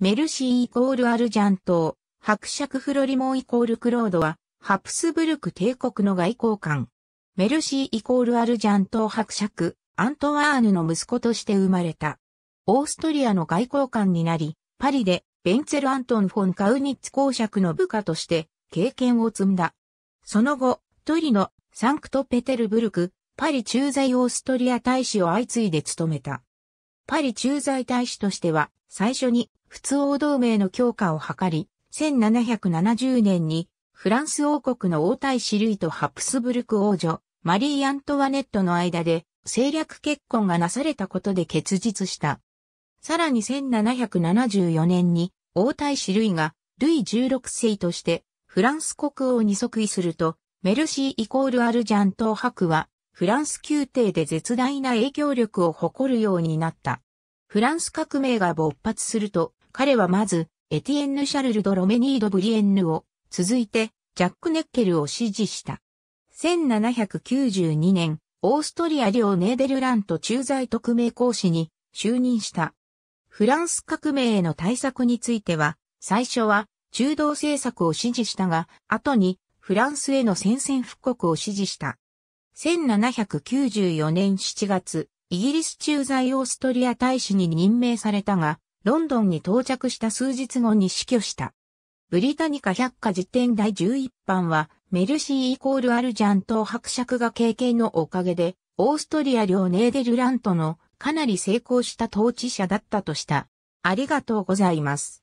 メルシーイコールアルジャン島、伯爵フロリモイコールクロードは、ハプスブルク帝国の外交官。メルシーイコールアルジャン島伯爵、アントワーヌの息子として生まれた。オーストリアの外交官になり、パリで、ベンツェル・アントン・フォン・カウニッツ公爵の部下として、経験を積んだ。その後、トリノ、サンクトペテルブルク、パリ駐在オーストリア大使を相次いで務めた。パリ駐在大使としては、最初に仏王同盟の強化を図り、1770年にフランス王国の王太子類とハプスブルク王女、マリー・アントワネットの間で政略結婚がなされたことで結実した。さらに1774年に王太子類がルイ16世としてフランス国王に即位すると、メルシーイコールアルジャン東博はフランス宮廷で絶大な影響力を誇るようになった。フランス革命が勃発すると、彼はまず、エティエンヌ・シャルル・ド・ロメニード・ブリエンヌを、続いて、ジャック・ネッケルを支持した。1792年、オーストリア領ネーデルラント駐在特命公使に就任した。フランス革命への対策については、最初は中道政策を支持したが、後にフランスへの宣戦布告を支持した。1794年7月、イギリス駐在オーストリア大使に任命されたが、ロンドンに到着した数日後に死去した。ブリタニカ百科辞典第11版は、メルシーイコールアルジャンと伯爵が経験のおかげで、オーストリア領ネーデルラントのかなり成功した統治者だったとした。ありがとうございます。